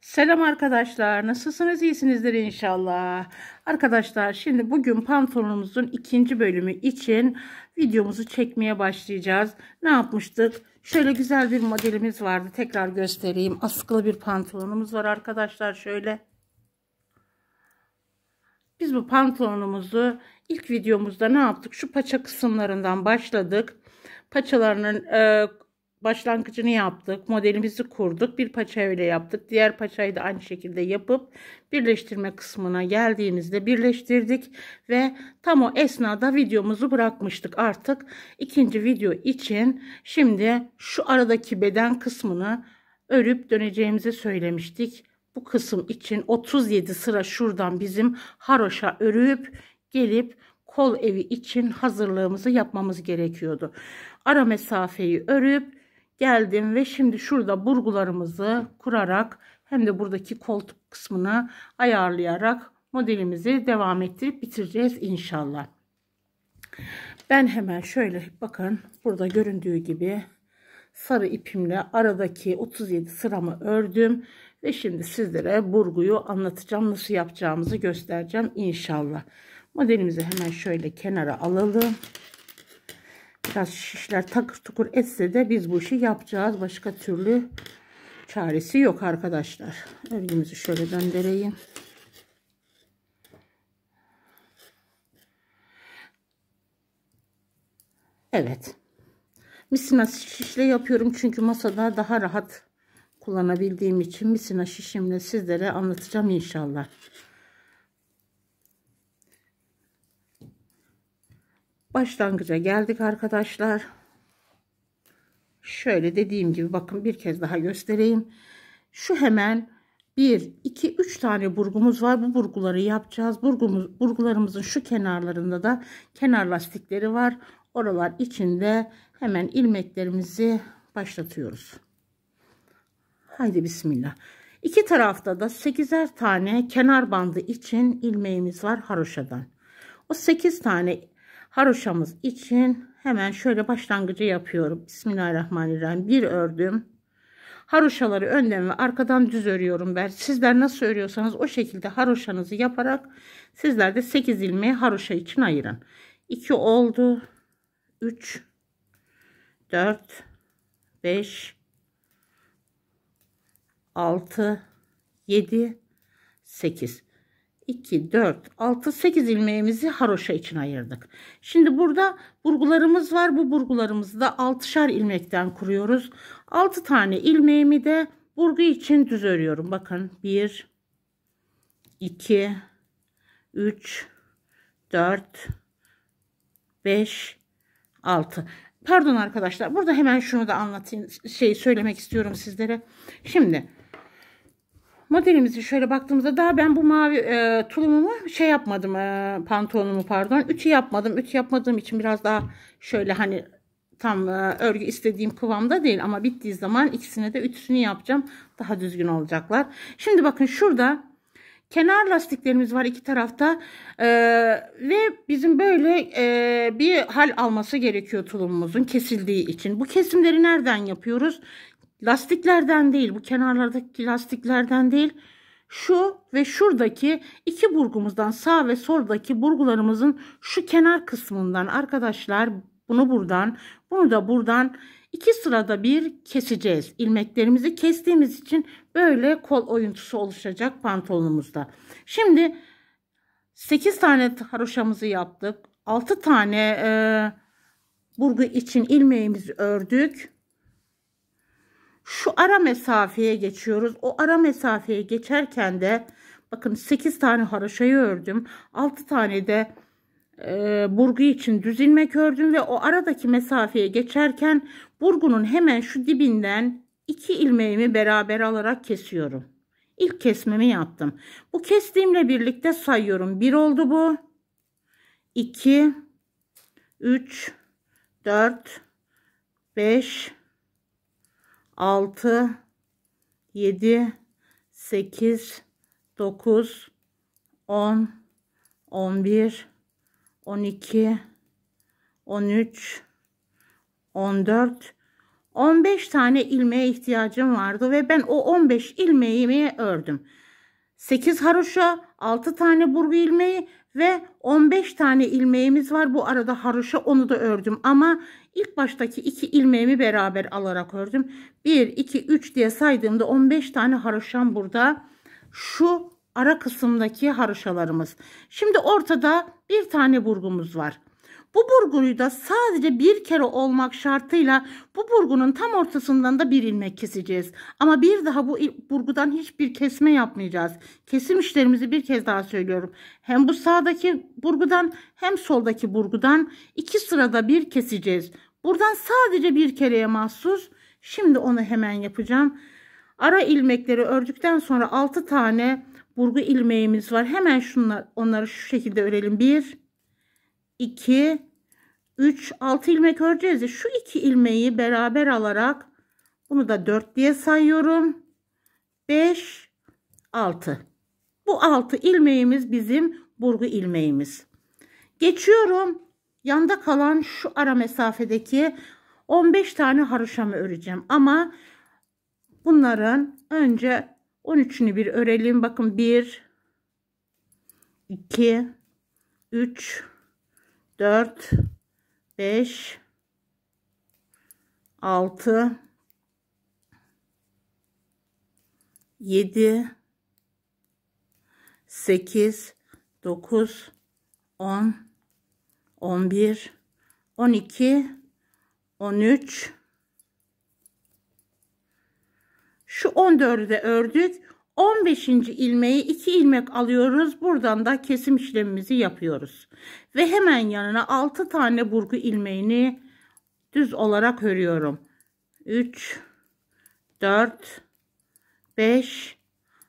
Selam arkadaşlar. Nasılsınız? İyisinizdir inşallah. Arkadaşlar şimdi bugün pantolonumuzun ikinci bölümü için videomuzu çekmeye başlayacağız. Ne yapmıştık? Şöyle güzel bir modelimiz vardı. Tekrar göstereyim. Askılı bir pantolonumuz var arkadaşlar. Şöyle. Biz bu pantolonumuzu ilk videomuzda ne yaptık? Şu paça kısımlarından başladık. Paçalarının e, başlangıcını yaptık. Modelimizi kurduk. Bir paça öyle yaptık. Diğer paçayı da aynı şekilde yapıp birleştirme kısmına geldiğimizde birleştirdik ve tam o esnada videomuzu bırakmıştık. Artık ikinci video için şimdi şu aradaki beden kısmını örüp döneceğimizi söylemiştik. Bu kısım için 37 sıra şuradan bizim haroşa örüp gelip kol evi için hazırlığımızı yapmamız gerekiyordu. Ara mesafeyi örüp geldim ve şimdi şurada burgularımızı kurarak hem de buradaki koltuk kısmını ayarlayarak modelimizi devam ettirip bitireceğiz inşallah. Ben hemen şöyle bakın burada göründüğü gibi sarı ipimle aradaki 37 sıramı ördüm ve şimdi sizlere burguyu anlatacağım nasıl yapacağımızı göstereceğim inşallah modelimizi hemen şöyle kenara alalım Biraz şişler takır tukur etse de biz bu işi yapacağız. Başka türlü çaresi yok arkadaşlar. Örgümüzü şöyle döndüreyim. Evet. Misina şişle yapıyorum çünkü masada daha rahat kullanabildiğim için misina şişimle sizlere anlatacağım inşallah. başlangıca geldik arkadaşlar şöyle dediğim gibi bakın bir kez daha göstereyim şu hemen 1 2 3 tane burgumuz var bu burguları yapacağız burgumuz burgularımızın şu kenarlarında da kenar lastikleri var oralar içinde hemen ilmeklerimizi başlatıyoruz haydi bismillah İki tarafta da 8'er tane kenar bandı için ilmeğimiz var haroşadan. O 8 tane haroşamız için hemen şöyle başlangıcı yapıyorum. Bismillahirrahmanirrahim. Bir ördüm. Haroşaları önden ve arkadan düz örüyorum ben. Sizler nasıl örüyorsanız o şekilde haroşanızı yaparak sizler de 8 ilmeği haroşa için ayırın. 2 oldu. 3 4 5 6 7 8 2, 4, 6, 8 ilmeğimizi haroşa için ayırdık. Şimdi burada burgularımız var. Bu burgularımızı da 6'şar ilmekten kuruyoruz. 6 tane ilmeğimi de burgu için düz örüyorum. Bakın 1, 2, 3, 4, 5, 6. Pardon arkadaşlar burada hemen şunu da anlatayım. Şey söylemek istiyorum sizlere. Şimdi modelimizi şöyle baktığımızda daha ben bu mavi e, tulumumu şey yapmadım e, pantolonumu pardon ütü yapmadım ütü yapmadığım için biraz daha şöyle hani tam e, örgü istediğim kıvamda değil ama bittiği zaman ikisine de ütüsünü yapacağım daha düzgün olacaklar şimdi bakın şurada kenar lastiklerimiz var iki tarafta e, ve bizim böyle e, bir hal alması gerekiyor tulumumuzun kesildiği için bu kesimleri nereden yapıyoruz lastiklerden değil bu kenarlardaki lastiklerden değil şu ve şuradaki iki burgumuzdan sağ ve soldaki burgularımızın şu kenar kısmından arkadaşlar bunu buradan bunu da buradan iki sırada bir keseceğiz. ilmeklerimizi kestiğimiz için böyle kol oyuntusu oluşacak pantolonumuzda. Şimdi 8 tane haroşamızı yaptık. 6 tane e, burgu için ilmeğimizi ördük şu ara mesafeye geçiyoruz. O ara mesafeye geçerken de bakın 8 tane haroşayı ördüm. 6 tane de e, burgu için düz ilmek ördüm ve o aradaki mesafeye geçerken burgunun hemen şu dibinden iki ilmeğimi beraber alarak kesiyorum. İlk kesmemi yaptım. Bu kestiğimle birlikte sayıyorum. 1 bir oldu bu. 2 3 4 5 6 7 8 9 10 11 12 13 14 15 tane ilmeğe ihtiyacım vardı ve ben o 15 ilmeğimi ördüm. 8 haroşa, 6 tane burgu ilmeği ve 15 tane ilmeğimiz var. Bu arada haroşa onu da ördüm. Ama ilk baştaki iki ilmeğimi beraber alarak ördüm. 1, 2, 3 diye saydığımda 15 tane haroşam burada. Şu ara kısımdaki haroşalarımız. Şimdi ortada bir tane burgumuz var. Bu burguyu da sadece bir kere olmak şartıyla bu burgunun tam ortasından da bir ilmek keseceğiz. Ama bir daha bu burgudan hiçbir kesme yapmayacağız. Kesim işlerimizi bir kez daha söylüyorum. Hem bu sağdaki burgudan hem soldaki burgudan iki sırada bir keseceğiz. Buradan sadece bir kereye mahsus. Şimdi onu hemen yapacağım. Ara ilmekleri ördükten sonra 6 tane burgu ilmeğimiz var. Hemen şunları, onları şu şekilde örelim. 1 2, 3, 6 ilmek öreceğiz Şu iki ilmeği beraber alarak bunu da 4 diye sayıyorum. 5, 6. Bu 6 ilmeğimiz bizim burgu ilmeğimiz. Geçiyorum. Yanda kalan şu ara mesafedeki 15 tane haroşamı öreceğim. Ama bunların önce 13'ünü bir örelim. Bakın 1, 2, 3, 4 5 6 7 8 9 10 11 12 13 şu 14'ü de ördük 15. ilmeği 2 ilmek alıyoruz. Buradan da kesim işlemimizi yapıyoruz. Ve hemen yanına 6 tane burgu ilmeğini düz olarak örüyorum. 3 4 5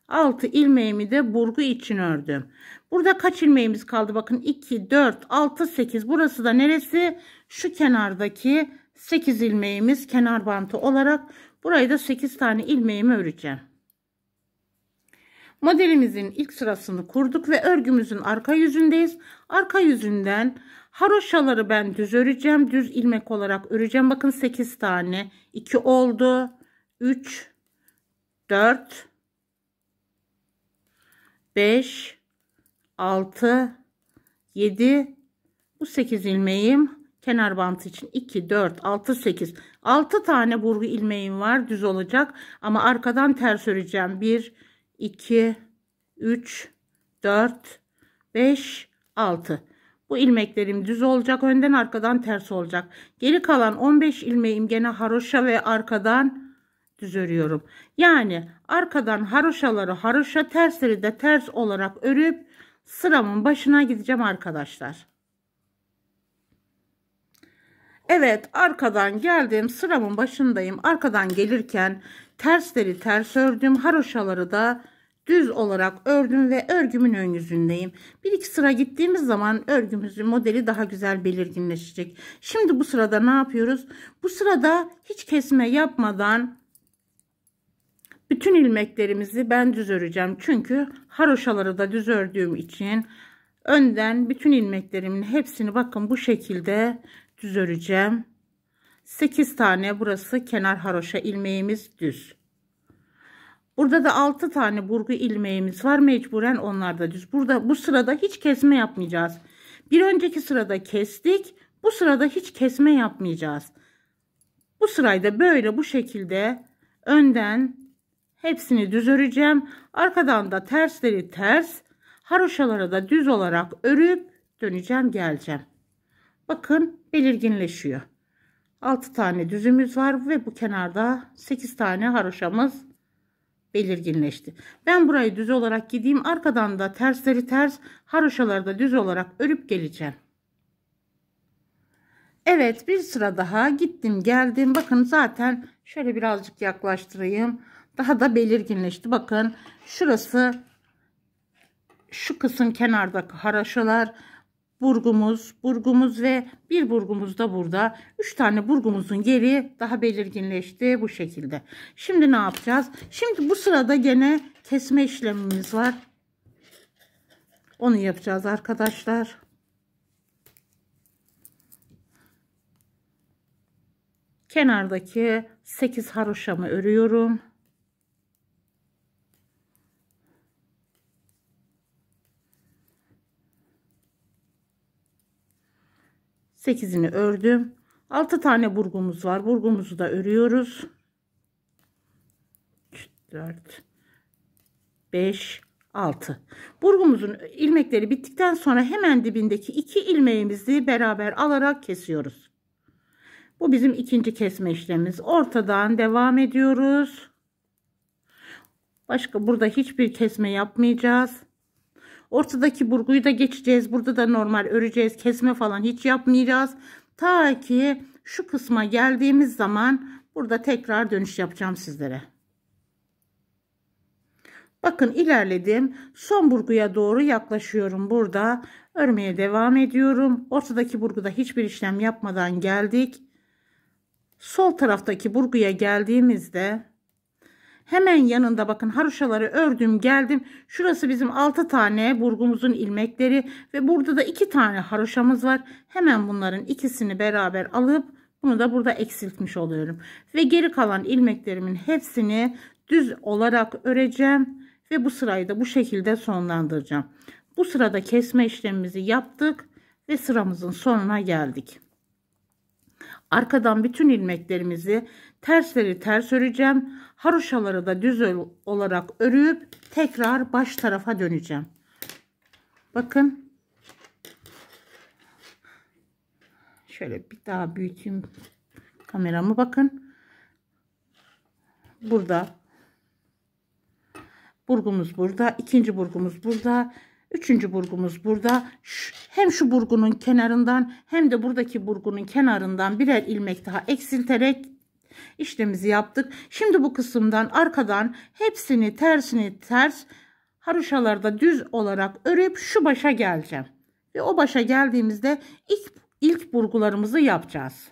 6 ilmeğimi de burgu için ördüm. Burada kaç ilmeğimiz kaldı? Bakın 2 4 6 8. Burası da neresi? Şu kenardaki 8 ilmeğimiz kenar bantı olarak burayı da 8 tane ilmeğimi öreceğim. Modelimizin ilk sırasını kurduk ve örgümüzün arka yüzündeyiz. Arka yüzünden haroşaları ben düz öreceğim. Düz ilmek olarak öreceğim. Bakın 8 tane. 2 oldu. 3 4 5 6 7 bu 8 ilmeğim kenar bantı için 2 4 6 8 6 tane burgu ilmeğim var düz olacak ama arkadan ters öreceğim 1 2, 3, 4, 5, 6. Bu ilmeklerim düz olacak. Önden arkadan ters olacak. Geri kalan 15 ilmeğim gene haroşa ve arkadan düz örüyorum. Yani arkadan haroşaları haroşa tersleri de ters olarak örüp sıramın başına gideceğim arkadaşlar. Evet arkadan geldim sıramın başındayım arkadan gelirken tersleri ters ördüm haroşaları da düz olarak ördüm ve örgümün ön yüzündeyim. Bir iki sıra gittiğimiz zaman örgümüzün modeli daha güzel belirginleşecek. Şimdi bu sırada ne yapıyoruz? Bu sırada hiç kesme yapmadan bütün ilmeklerimizi ben düz öreceğim. Çünkü haroşaları da düz ördüğüm için önden bütün ilmeklerimin hepsini bakın bu şekilde düz öreceğim 8 tane burası kenar haroşa ilmeğimiz düz burada da 6 tane burgu ilmeğimiz var mecburen onlar da düz burada bu sırada hiç kesme yapmayacağız bir önceki sırada kestik bu sırada hiç kesme yapmayacağız bu sırayda böyle bu şekilde önden hepsini düz öreceğim arkadan da tersleri ters haroşalara da düz olarak örüp döneceğim geleceğim bakın belirginleşiyor. 6 tane düzümüz var ve bu kenarda 8 tane haroşamız belirginleşti. Ben burayı düz olarak gideyim. Arkadan da tersleri ters haroşaları da düz olarak örüp geleceğim. Evet bir sıra daha gittim geldim. Bakın zaten şöyle birazcık yaklaştırayım. Daha da belirginleşti. Bakın şurası şu kısım kenardaki haroşalar burgumuz, burgumuz ve bir burgumuz da burada. Üç tane burgumuzun yeri daha belirginleşti bu şekilde. Şimdi ne yapacağız? Şimdi bu sırada gene kesme işlemimiz var. Onu yapacağız arkadaşlar. Kenardaki 8 haroşamı örüyorum. 8'ini ördüm 6 tane burgumuz var burgumuzu da örüyoruz 4 5 6 burgumuzun ilmekleri bittikten sonra hemen dibindeki iki ilmeğimizi beraber alarak kesiyoruz bu bizim ikinci kesme işlemimiz ortadan devam ediyoruz başka burada hiçbir kesme yapmayacağız Ortadaki burguyu da geçeceğiz. Burada da normal öreceğiz. Kesme falan hiç yapmayacağız. Ta ki şu kısma geldiğimiz zaman burada tekrar dönüş yapacağım sizlere. Bakın ilerledim. Son burguya doğru yaklaşıyorum. Burada örmeye devam ediyorum. Ortadaki burguda hiçbir işlem yapmadan geldik. Sol taraftaki burguya geldiğimizde Hemen yanında bakın haroşaları ördüm geldim. Şurası bizim 6 tane burgumuzun ilmekleri ve burada da 2 tane haroşamız var. Hemen bunların ikisini beraber alıp bunu da burada eksiltmiş oluyorum. Ve geri kalan ilmeklerimin hepsini düz olarak öreceğim ve bu sırayı da bu şekilde sonlandıracağım. Bu sırada kesme işlemimizi yaptık ve sıramızın sonuna geldik. Arkadan bütün ilmeklerimizi Tersleri ters öreceğim. Haroşaları da düz olarak örüp tekrar baş tarafa döneceğim. Bakın. Şöyle bir daha büyüteyim kameramı bakın. Burada burgumuz burada, ikinci burgumuz burada, üçüncü burgumuz burada. Şu, hem şu burgunun kenarından hem de buradaki burgunun kenarından birer ilmek daha eksilterek işlemimizi yaptık. Şimdi bu kısımdan arkadan hepsini tersini ters haroşalarda düz olarak örüp şu başa geleceğim. Ve o başa geldiğimizde ilk, ilk burgularımızı yapacağız.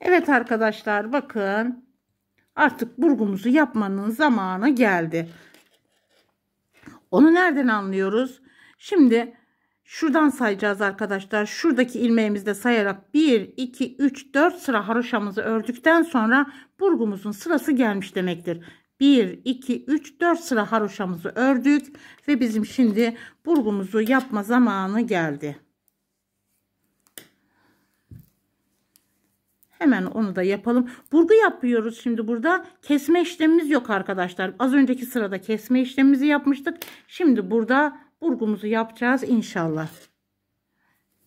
Evet arkadaşlar bakın artık burgumuzu yapmanın zamanı geldi. Onu nereden anlıyoruz? Şimdi Şuradan sayacağız arkadaşlar. Şuradaki ilmeğimizde sayarak 1, 2, 3, 4 sıra haroşamızı ördükten sonra burgumuzun sırası gelmiş demektir. 1, 2, 3, 4 sıra haroşamızı ördük ve bizim şimdi burgumuzu yapma zamanı geldi. Hemen onu da yapalım. Burgu yapıyoruz şimdi burada. Kesme işlemimiz yok arkadaşlar. Az önceki sırada kesme işlemimizi yapmıştık. Şimdi burada burgumuzu yapacağız inşallah.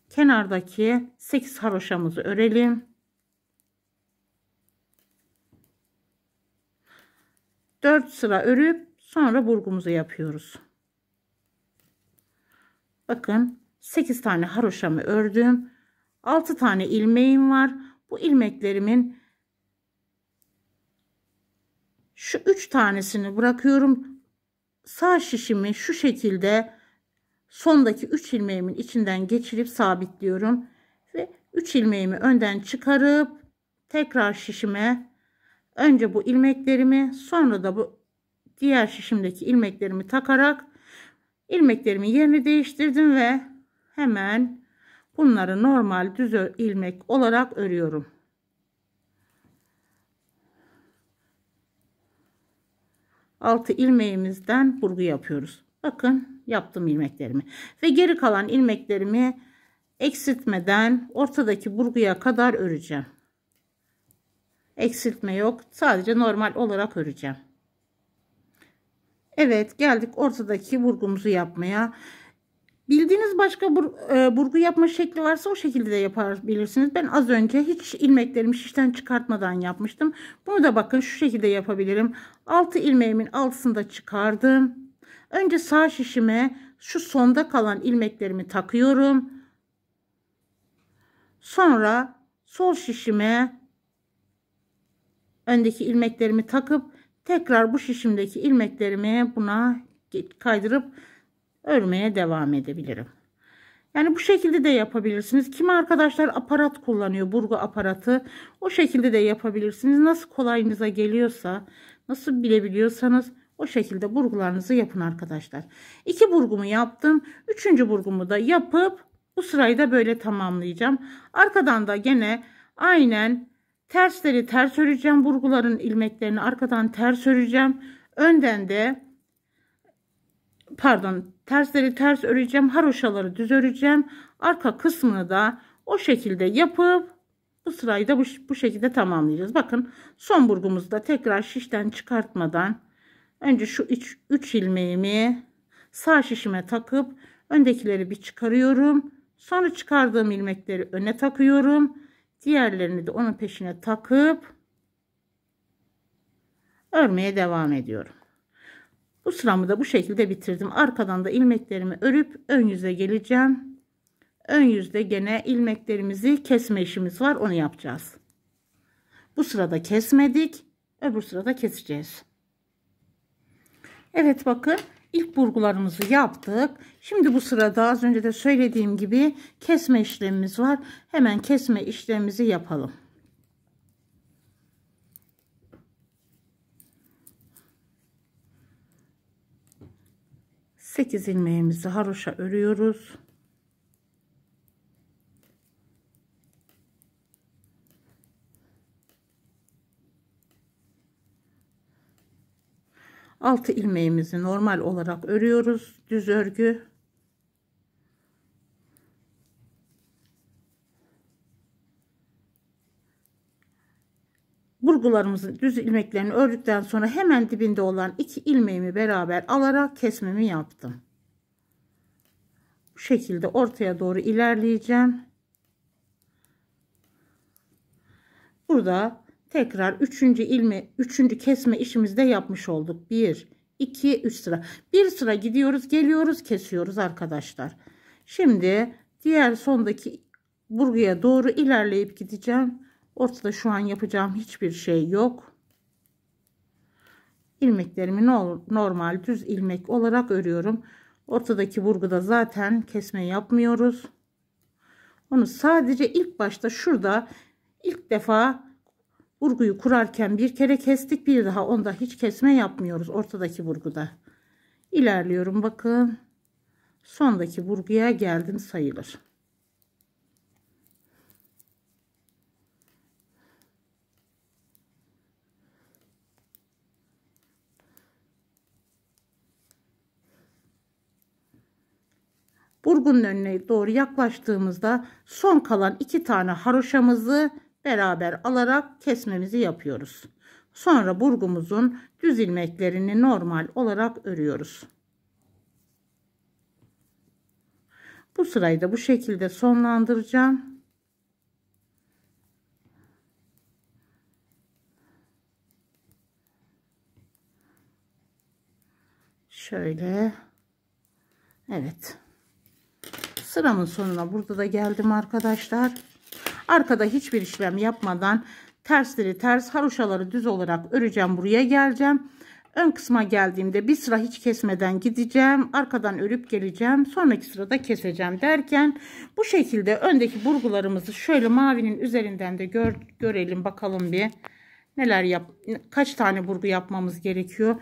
Kenardaki 8 haroşamızı örelim. Dört sıra örüp sonra burgumuzu yapıyoruz. Bakın 8 tane haroşamı ördüm. 6 tane ilmeğim var. Bu ilmeklerimin şu 3 tanesini bırakıyorum. Sağ şişimi şu şekilde sondaki 3 ilmeğimin içinden geçirip sabitliyorum. Ve 3 ilmeğimi önden çıkarıp tekrar şişime önce bu ilmeklerimi sonra da bu diğer şişimdeki ilmeklerimi takarak ilmeklerimin yerini değiştirdim ve hemen bunları normal düz ilmek olarak örüyorum. Altı ilmeğimizden burgu yapıyoruz. Bakın yaptım ilmeklerimi. Ve geri kalan ilmeklerimi eksiltmeden ortadaki burguya kadar öreceğim. Eksiltme yok. Sadece normal olarak öreceğim. Evet geldik ortadaki burgumuzu yapmaya. Bildiğiniz başka bur, e, burgu yapma şekli varsa o şekilde de yapabilirsiniz. Ben az önce hiç ilmeklerimi şişten çıkartmadan yapmıştım. Bunu da bakın şu şekilde yapabilirim. 6 ilmeğimin altısında çıkardım. Önce sağ şişime şu sonda kalan ilmeklerimi takıyorum. Sonra sol şişime öndeki ilmeklerimi takıp tekrar bu şişimdeki ilmeklerimi buna kaydırıp örmeye devam edebilirim. Yani bu şekilde de yapabilirsiniz. Kimi arkadaşlar aparat kullanıyor, burgu aparatı. O şekilde de yapabilirsiniz. Nasıl kolayınıza geliyorsa, nasıl bilebiliyorsanız o şekilde burgularınızı yapın arkadaşlar. İki burgumu yaptım. Üçüncü burgumu da yapıp bu sırayı da böyle tamamlayacağım. Arkadan da gene aynen tersleri ters öreceğim. Burguların ilmeklerini arkadan ters öreceğim. Önden de pardon tersleri ters öreceğim. Haroşaları düz öreceğim. Arka kısmını da o şekilde yapıp bu sırayı da bu, bu şekilde tamamlayacağız. Bakın son burgumuzu da tekrar şişten çıkartmadan Önce şu 3 ilmeğimi sağ şişime takıp öndekileri bir çıkarıyorum. Sonra çıkardığım ilmekleri öne takıyorum. Diğerlerini de onun peşine takıp örmeye devam ediyorum. Bu sıramı da bu şekilde bitirdim. Arkadan da ilmeklerimi örüp ön yüze geleceğim. Ön yüzde gene ilmeklerimizi kesme işimiz var. Onu yapacağız. Bu sırada kesmedik. Öbür sırada keseceğiz. Evet bakın ilk burgularımızı yaptık. Şimdi bu sırada az önce de söylediğim gibi kesme işlemimiz var. Hemen kesme işlemimizi yapalım. Sekiz ilmeğimizi haroşa örüyoruz. Altı ilmeğimizi normal olarak örüyoruz. Düz örgü. Burgularımızın düz ilmeklerini ördükten sonra hemen dibinde olan iki ilmeğimi beraber alarak kesmemi yaptım. Bu şekilde ortaya doğru ilerleyeceğim. Burada tekrar üçüncü ilme üçüncü kesme işimizde yapmış olduk. Bir, iki, üç sıra. Bir sıra gidiyoruz, geliyoruz, kesiyoruz arkadaşlar. Şimdi diğer sondaki burguya doğru ilerleyip gideceğim. Ortada şu an yapacağım hiçbir şey yok. Ilmeklerimi normal düz ilmek olarak örüyorum. Ortadaki burguda zaten kesme yapmıyoruz. Onu sadece ilk başta şurada ilk defa Vurguyu kurarken bir kere kestik bir daha onda hiç kesme yapmıyoruz ortadaki vurguda. İlerliyorum bakın. Sondaki vurguya geldim sayılır. Burgunun önüne doğru yaklaştığımızda son kalan iki tane haroşamızı beraber alarak kesmemizi yapıyoruz. Sonra burgumuzun düz ilmeklerini normal olarak örüyoruz. Bu sırayı da bu şekilde sonlandıracağım. Şöyle. Evet. Sıramın sonuna burada da geldim arkadaşlar. Arkada hiçbir işlem yapmadan tersleri ters haroşaları düz olarak öreceğim. Buraya geleceğim. Ön kısma geldiğimde bir sıra hiç kesmeden gideceğim. Arkadan örüp geleceğim. Sonraki sırada keseceğim derken bu şekilde öndeki burgularımızı şöyle mavinin üzerinden de gör, görelim bakalım bir neler yap kaç tane burgu yapmamız gerekiyor.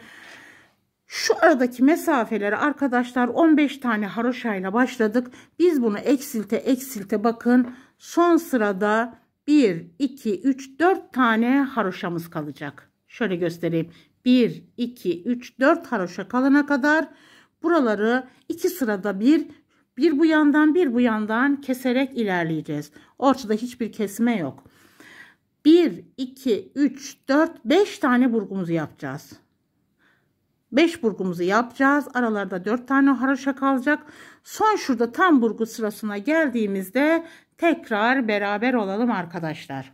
Şu aradaki mesafeleri arkadaşlar 15 tane haroşayla başladık. Biz bunu eksilte eksilte bakın Son sırada 1, 2, 3, 4 tane haroşamız kalacak. Şöyle göstereyim. 1, 2, 3, 4 haroşa kalana kadar buraları 2 sırada bir, bir bu yandan bir bu yandan keserek ilerleyeceğiz. Ortada hiçbir kesme yok. 1, 2, 3, 4, 5 tane burgumuzu yapacağız. 5 burgumuzu yapacağız. Aralarda 4 tane haroşa kalacak. Son şurada tam burgu sırasına geldiğimizde tekrar beraber olalım arkadaşlar.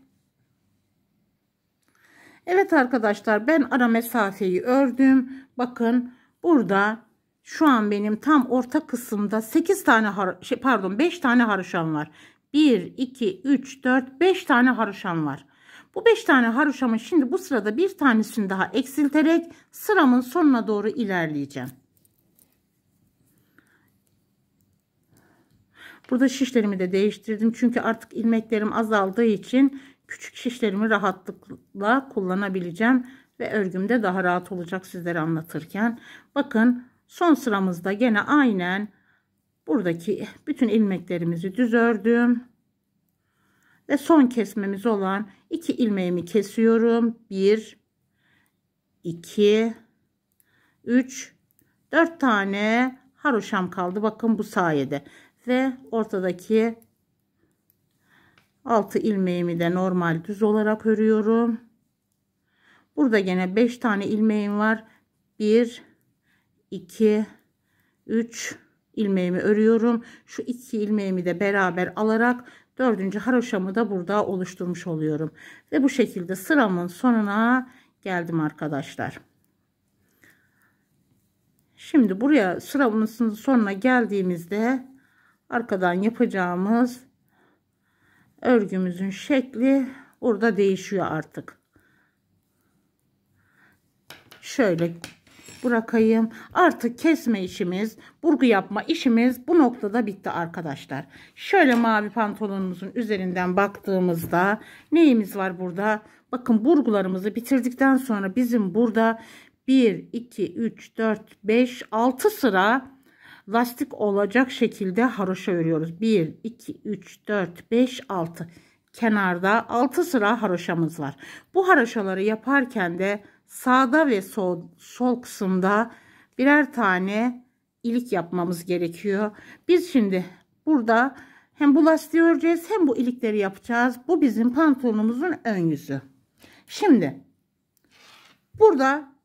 Evet arkadaşlar ben ara mesafeyi ördüm. Bakın burada şu an benim tam orta kısımda 8 tane şey, pardon 5 tane haroşam var. 1 2 3 4 5 tane haroşam var. Bu 5 tane haroşamı şimdi bu sırada bir tanesini daha eksilterek sıramın sonuna doğru ilerleyeceğim. Burada şişlerimi de değiştirdim. Çünkü artık ilmeklerim azaldığı için küçük şişlerimi rahatlıkla kullanabileceğim. Ve örgümde daha rahat olacak sizlere anlatırken. Bakın son sıramızda gene aynen buradaki bütün ilmeklerimizi düz ördüm. Ve son kesmemiz olan iki ilmeğimi kesiyorum. 1 2 3 4 tane haroşam kaldı. Bakın bu sayede ve ortadaki 6 ilmeğimi de normal düz olarak örüyorum. Burada yine 5 tane ilmeğim var. 1 2 3 ilmeğimi örüyorum. Şu iki ilmeğimi de beraber alarak dördüncü haroşamı da burada oluşturmuş oluyorum. Ve bu şekilde sıramın sonuna geldim arkadaşlar. Şimdi buraya sıramızın sonuna geldiğimizde arkadan yapacağımız örgümüzün şekli burada değişiyor artık. Şöyle bırakayım. Artık kesme işimiz, burgu yapma işimiz bu noktada bitti arkadaşlar. Şöyle mavi pantolonumuzun üzerinden baktığımızda neyimiz var burada? Bakın burgularımızı bitirdikten sonra bizim burada 1, 2, 3, 4, 5, 6 sıra lastik olacak şekilde haroşa örüyoruz. 1, 2, 3, 4, 5, 6 kenarda 6 sıra haroşamız var. Bu haroşaları yaparken de sağda ve sol, sol kısımda birer tane ilik yapmamız gerekiyor. Biz şimdi burada hem bu lastiği öreceğiz hem bu ilikleri yapacağız. Bu bizim pantolonumuzun ön yüzü. Şimdi burada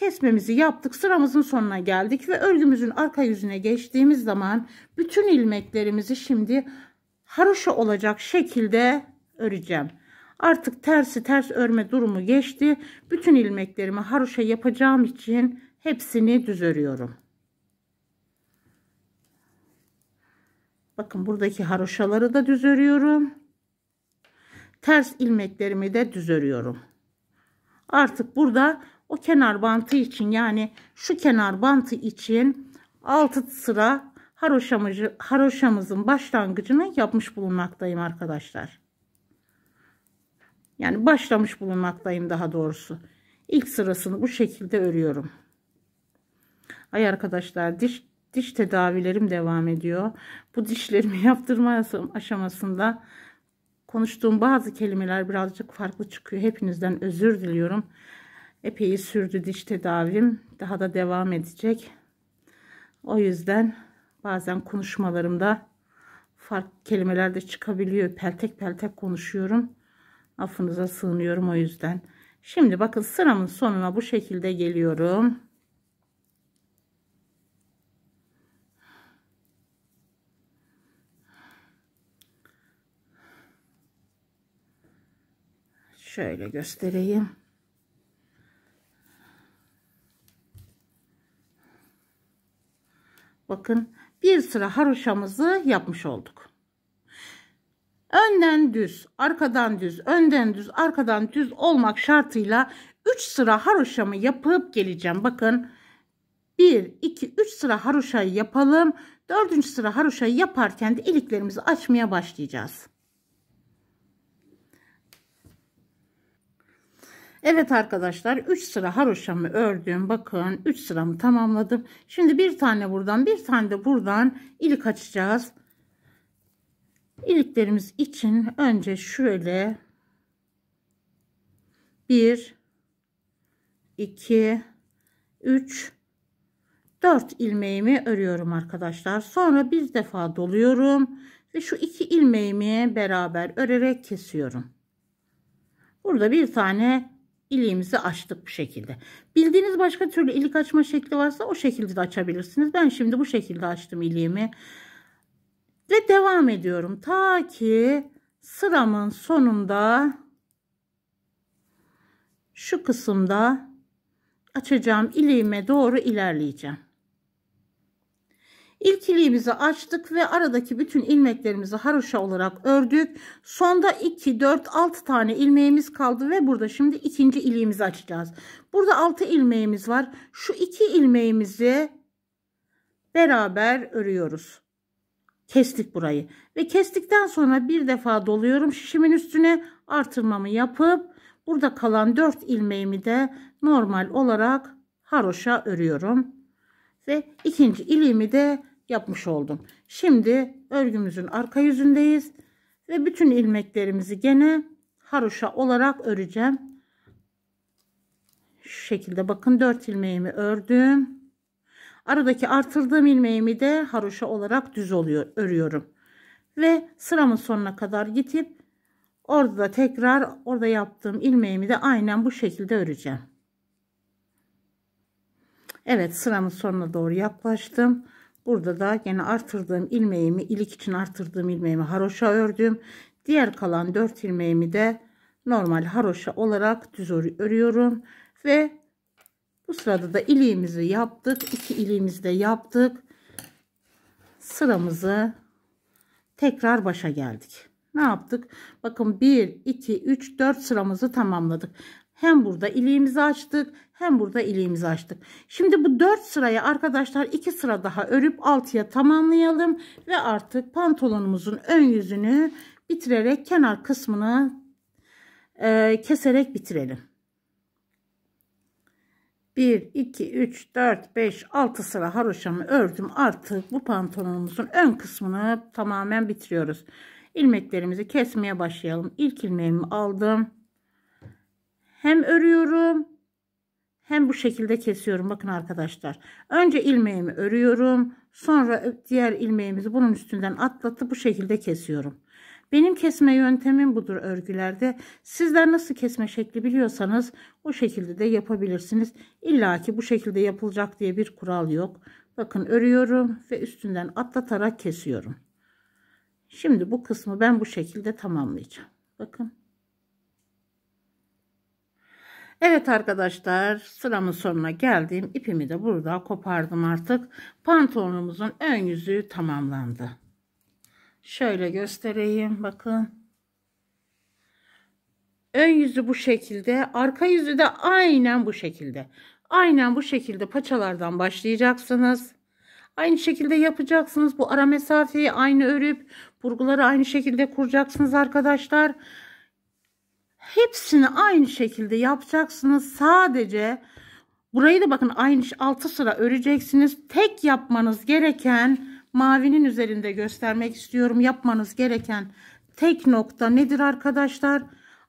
Kesmemizi yaptık. Sıramızın sonuna geldik ve örgümüzün arka yüzüne geçtiğimiz zaman bütün ilmeklerimizi şimdi haroşa olacak şekilde öreceğim. Artık tersi ters örme durumu geçti. Bütün ilmeklerimi haroşa yapacağım için hepsini düz örüyorum. Bakın buradaki haroşaları da düz örüyorum. Ters ilmeklerimi de düz örüyorum. Artık burada o kenar bantı için yani şu kenar bantı için 6 sıra haroşamızı, haroşamızın başlangıcını yapmış bulunmaktayım arkadaşlar. Yani başlamış bulunmaktayım daha doğrusu. İlk sırasını bu şekilde örüyorum. Ay arkadaşlar diş diş tedavilerim devam ediyor. Bu dişlerimi yaptırma aşamasında konuştuğum bazı kelimeler birazcık farklı çıkıyor. Hepinizden özür diliyorum epey sürdü diş tedavim. Daha da devam edecek. O yüzden bazen konuşmalarımda farklı kelimeler de çıkabiliyor. Peltek peltek konuşuyorum. Affınıza sığınıyorum o yüzden. Şimdi bakın sıramın sonuna bu şekilde geliyorum. Şöyle göstereyim. Bakın bir sıra haroşamızı yapmış olduk. Önden düz, arkadan düz, önden düz, arkadan düz olmak şartıyla 3 sıra haroşamı yapıp geleceğim. Bakın 1, 2, 3 sıra haroşayı yapalım. 4. sıra haroşayı yaparken de iliklerimizi açmaya başlayacağız. Evet arkadaşlar 3 sıra haroşamı ördüm. Bakın 3 sıramı tamamladım. Şimdi bir tane buradan bir tane de buradan ilik açacağız. iliklerimiz için önce şöyle 1 2 3 4 ilmeğimi örüyorum arkadaşlar. Sonra bir defa doluyorum ve şu iki ilmeğimi beraber örerek kesiyorum. Burada bir tane iliğimizi açtık bu şekilde. Bildiğiniz başka türlü ilik açma şekli varsa o şekilde de açabilirsiniz. Ben şimdi bu şekilde açtım iliğimi. Ve devam ediyorum. Ta ki sıramın sonunda şu kısımda açacağım iliğime doğru ilerleyeceğim. İlk İlkiliğimizi açtık ve aradaki bütün ilmeklerimizi haroşa olarak ördük. Sonda 2, 4, 6 tane ilmeğimiz kaldı ve burada şimdi ikinci iliğimizi açacağız. Burada 6 ilmeğimiz var. Şu iki ilmeğimizi beraber örüyoruz. Kestik burayı ve kestikten sonra bir defa doluyorum şişimin üstüne artırmamı yapıp burada kalan 4 ilmeğimi de normal olarak haroşa örüyorum ve ikinci ilimi de yapmış oldum. Şimdi örgümüzün arka yüzündeyiz ve bütün ilmeklerimizi gene haroşa olarak öreceğim. Şu şekilde bakın 4 ilmeğimi ördüm. Aradaki artırdığım ilmeğimi de haroşa olarak düz oluyor örüyorum. Ve sıramın sonuna kadar gidip orada da tekrar orada yaptığım ilmeğimi de aynen bu şekilde öreceğim. Evet sıramın sonuna doğru yaklaştım. Burada da yine artırdığım ilmeğimi ilik için artırdığım ilmeğimi haroşa ördüm. Diğer kalan 4 ilmeğimi de normal haroşa olarak düz örüyorum. Ve bu sırada da iliğimizi yaptık. 2 iliğimizi de yaptık. Sıramızı tekrar başa geldik. Ne yaptık? Bakın 1, 2, 3, 4 sıramızı tamamladık. Hem burada iliğimizi açtık hem burada iliğimizi açtık. Şimdi bu 4 sırayı arkadaşlar 2 sıra daha örüp 6'ya tamamlayalım ve artık pantolonumuzun ön yüzünü bitirerek kenar kısmını e, keserek bitirelim. 1, 2, 3, 4, 5, 6 sıra haroşamı ördüm. Artık bu pantolonumuzun ön kısmını tamamen bitiriyoruz. Ilmeklerimizi kesmeye başlayalım. İlk ilmeğimi aldım. Hem örüyorum hem bu şekilde kesiyorum. Bakın arkadaşlar. Önce ilmeğimi örüyorum. Sonra diğer ilmeğimizi bunun üstünden atlatıp bu şekilde kesiyorum. Benim kesme yöntemim budur örgülerde. Sizler nasıl kesme şekli biliyorsanız o şekilde de yapabilirsiniz. İlla ki bu şekilde yapılacak diye bir kural yok. Bakın örüyorum ve üstünden atlatarak kesiyorum. Şimdi bu kısmı ben bu şekilde tamamlayacağım. Bakın. Evet arkadaşlar sıramın sonuna geldim. İpimi de burada kopardım artık. Pantolonumuzun ön yüzü tamamlandı. Şöyle göstereyim bakın. Ön yüzü bu şekilde. Arka yüzü de aynen bu şekilde. Aynen bu şekilde paçalardan başlayacaksınız. Aynı şekilde yapacaksınız. Bu ara mesafeyi aynı örüp burguları aynı şekilde kuracaksınız arkadaşlar. Arkadaşlar. Hepsini aynı şekilde yapacaksınız. Sadece burayı da bakın aynı 6 sıra öreceksiniz. Tek yapmanız gereken mavinin üzerinde göstermek istiyorum. Yapmanız gereken tek nokta nedir arkadaşlar?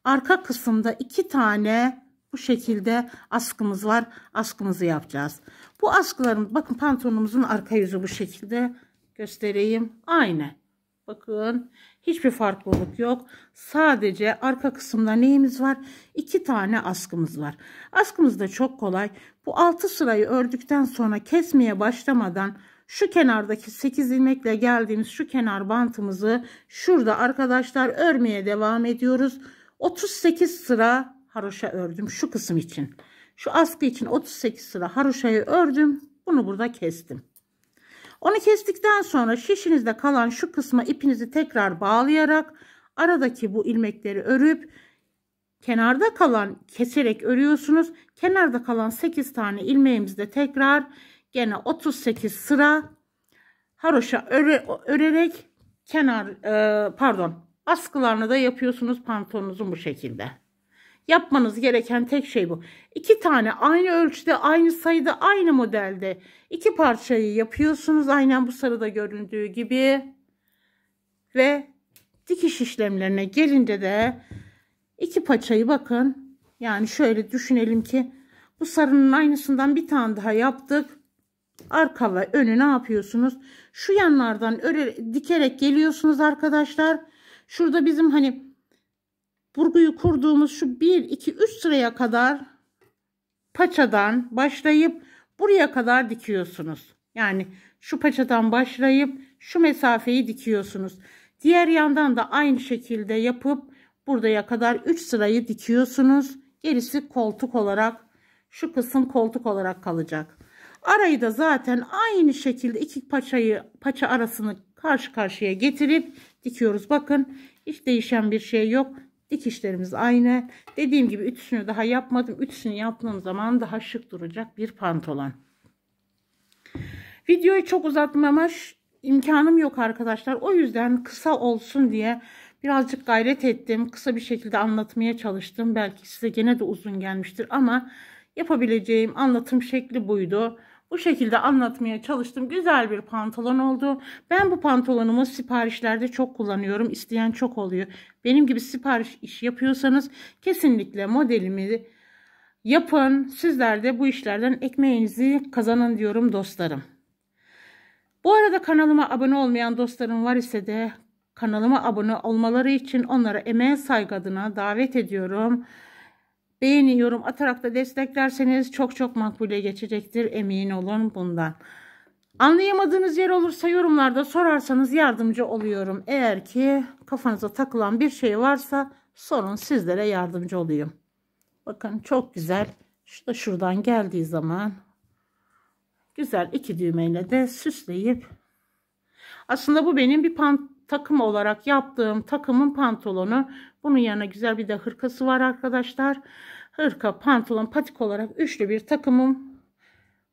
Arka kısımda iki tane bu şekilde askımız var. Askımızı yapacağız. Bu askıların bakın pantolonumuzun arka yüzü bu şekilde göstereyim. Aynı. Bakın hiçbir farklılık yok. Sadece arka kısımda neyimiz var? İki tane askımız var. Askımız da çok kolay. Bu altı sırayı ördükten sonra kesmeye başlamadan şu kenardaki 8 ilmekle geldiğimiz şu kenar bantımızı şurada arkadaşlar örmeye devam ediyoruz. 38 sıra haroşa ördüm şu kısım için. Şu askı için 38 sıra haroşayı ördüm. Bunu burada kestim. Onu kestikten sonra şişinizde kalan şu kısma ipinizi tekrar bağlayarak aradaki bu ilmekleri örüp kenarda kalan keserek örüyorsunuz. Kenarda kalan 8 tane ilmeğimizde tekrar gene 38 sıra haroşa öre, örerek kenar e, pardon askılarını da yapıyorsunuz pantolonunuzun bu şekilde. Yapmanız gereken tek şey bu. İki tane aynı ölçüde, aynı sayıda, aynı modelde iki parçayı yapıyorsunuz. Aynen bu sarıda göründüğü gibi. Ve dikiş işlemlerine gelince de iki paçayı bakın. Yani şöyle düşünelim ki bu sarının aynısından bir tane daha yaptık. Arka ve önü ne yapıyorsunuz? Şu yanlardan öre, dikerek geliyorsunuz arkadaşlar. Şurada bizim hani burguyu kurduğumuz şu 1, 2, 3 sıraya kadar paçadan başlayıp buraya kadar dikiyorsunuz. Yani şu paçadan başlayıp şu mesafeyi dikiyorsunuz. Diğer yandan da aynı şekilde yapıp buraya kadar 3 sırayı dikiyorsunuz. Gerisi koltuk olarak şu kısım koltuk olarak kalacak. Arayı da zaten aynı şekilde iki paçayı paça arasını karşı karşıya getirip dikiyoruz. Bakın hiç değişen bir şey yok. Dikişlerimiz aynı. Dediğim gibi ütüsünü daha yapmadım. Ütüsünü yaptığım zaman daha şık duracak bir pantolon. Videoyu çok uzatmama imkanım yok arkadaşlar. O yüzden kısa olsun diye birazcık gayret ettim. Kısa bir şekilde anlatmaya çalıştım. Belki size gene de uzun gelmiştir ama yapabileceğim anlatım şekli buydu. Bu şekilde anlatmaya çalıştım. Güzel bir pantolon oldu. Ben bu pantolonumu siparişlerde çok kullanıyorum. İsteyen çok oluyor. Benim gibi sipariş iş yapıyorsanız kesinlikle modelimi yapın. Sizler de bu işlerden ekmeğinizi kazanın diyorum dostlarım. Bu arada kanalıma abone olmayan dostlarım var ise de kanalıma abone olmaları için onlara emeğe saygı adına davet ediyorum. Beğeni, yorum atarak da desteklerseniz çok çok makbule geçecektir. Emin olun bundan. Anlayamadığınız yer olursa yorumlarda sorarsanız yardımcı oluyorum. Eğer ki kafanıza takılan bir şey varsa sorun sizlere yardımcı olayım. Bakın çok güzel. Şu da şuradan geldiği zaman güzel iki düğmeyle de süsleyip aslında bu benim bir pant takım olarak yaptığım takımın pantolonu. Bunun yanına güzel bir de hırkası var arkadaşlar hırka, pantolon, patik olarak üçlü bir takımım.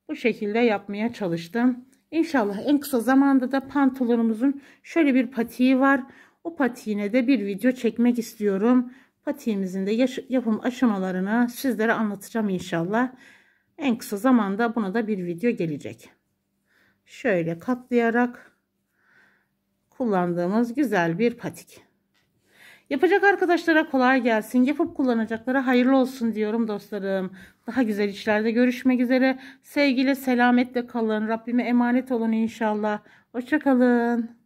Bu şekilde yapmaya çalıştım. İnşallah en kısa zamanda da pantolonumuzun şöyle bir patiği var. O patiğine de bir video çekmek istiyorum. Patiğimizin de yapım aşamalarını sizlere anlatacağım inşallah. En kısa zamanda buna da bir video gelecek. Şöyle katlayarak kullandığımız güzel bir patik. Yapacak arkadaşlara kolay gelsin. Yapıp kullanacaklara hayırlı olsun diyorum dostlarım. Daha güzel işlerde görüşmek üzere. Sevgiyle, selametle kalın. Rabbime emanet olun inşallah. Hoşçakalın.